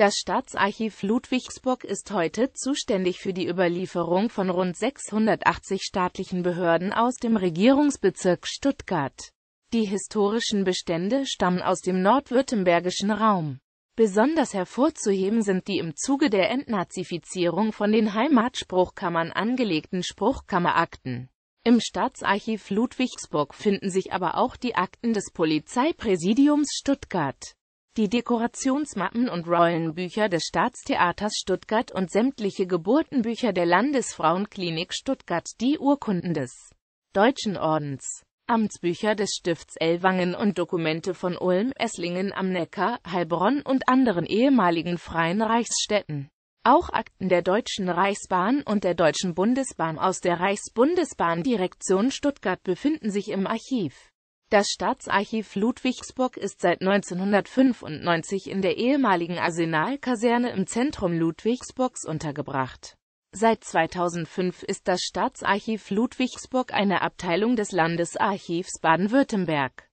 Das Staatsarchiv Ludwigsburg ist heute zuständig für die Überlieferung von rund 680 staatlichen Behörden aus dem Regierungsbezirk Stuttgart. Die historischen Bestände stammen aus dem nordwürttembergischen Raum. Besonders hervorzuheben sind die im Zuge der Entnazifizierung von den Heimatspruchkammern angelegten Spruchkammerakten. Im Staatsarchiv Ludwigsburg finden sich aber auch die Akten des Polizeipräsidiums Stuttgart die Dekorationsmappen und Rollenbücher des Staatstheaters Stuttgart und sämtliche Geburtenbücher der Landesfrauenklinik Stuttgart, die Urkunden des Deutschen Ordens, Amtsbücher des Stifts Ellwangen und Dokumente von Ulm, Esslingen am Neckar, Heilbronn und anderen ehemaligen freien Reichsstädten. Auch Akten der Deutschen Reichsbahn und der Deutschen Bundesbahn aus der Reichsbundesbahndirektion Stuttgart befinden sich im Archiv. Das Staatsarchiv Ludwigsburg ist seit 1995 in der ehemaligen Arsenalkaserne im Zentrum Ludwigsburgs untergebracht. Seit 2005 ist das Staatsarchiv Ludwigsburg eine Abteilung des Landesarchivs Baden-Württemberg